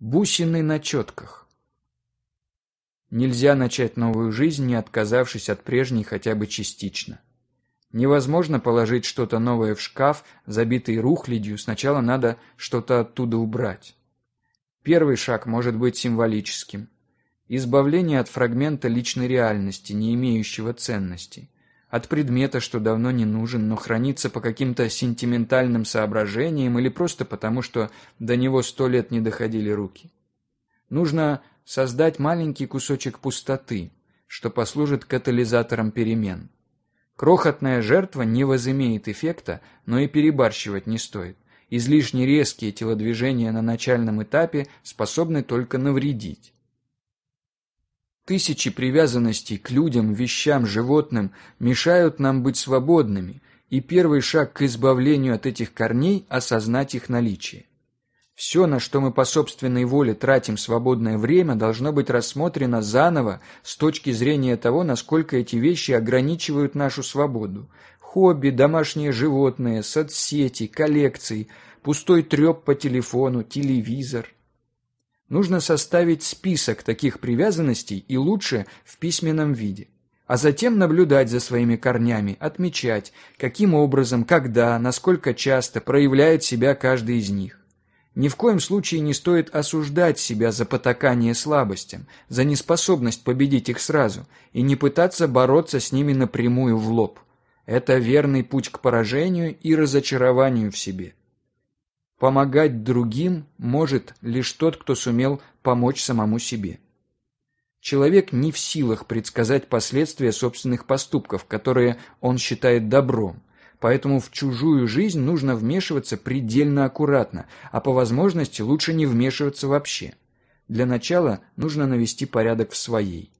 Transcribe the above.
Бусины на четках. Нельзя начать новую жизнь, не отказавшись от прежней хотя бы частично. Невозможно положить что-то новое в шкаф, забитый рухлядью, сначала надо что-то оттуда убрать. Первый шаг может быть символическим. Избавление от фрагмента личной реальности, не имеющего ценностей от предмета, что давно не нужен, но хранится по каким-то сентиментальным соображениям или просто потому, что до него сто лет не доходили руки. Нужно создать маленький кусочек пустоты, что послужит катализатором перемен. Крохотная жертва не возымеет эффекта, но и перебарщивать не стоит. Излишне резкие телодвижения на начальном этапе способны только навредить. Тысячи привязанностей к людям, вещам, животным мешают нам быть свободными, и первый шаг к избавлению от этих корней – осознать их наличие. Все, на что мы по собственной воле тратим свободное время, должно быть рассмотрено заново с точки зрения того, насколько эти вещи ограничивают нашу свободу. Хобби, домашние животные, соцсети, коллекции, пустой треп по телефону, телевизор. Нужно составить список таких привязанностей и лучше в письменном виде. А затем наблюдать за своими корнями, отмечать, каким образом, когда, насколько часто проявляет себя каждый из них. Ни в коем случае не стоит осуждать себя за потакание слабостям, за неспособность победить их сразу и не пытаться бороться с ними напрямую в лоб. Это верный путь к поражению и разочарованию в себе. Помогать другим может лишь тот, кто сумел помочь самому себе. Человек не в силах предсказать последствия собственных поступков, которые он считает добром. Поэтому в чужую жизнь нужно вмешиваться предельно аккуратно, а по возможности лучше не вмешиваться вообще. Для начала нужно навести порядок в своей.